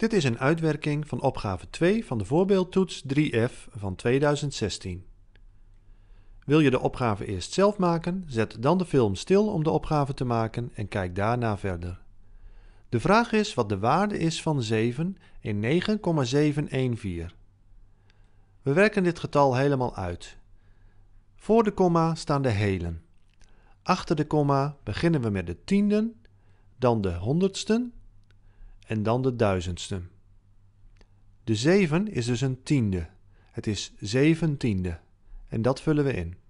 Dit is een uitwerking van opgave 2 van de voorbeeldtoets 3F van 2016. Wil je de opgave eerst zelf maken, zet dan de film stil om de opgave te maken en kijk daarna verder. De vraag is wat de waarde is van 7 in 9,714. We werken dit getal helemaal uit. Voor de komma staan de helen. Achter de komma beginnen we met de tienden, dan de honderdsten en dan de duizendste. De zeven is dus een tiende. Het is zeven En dat vullen we in.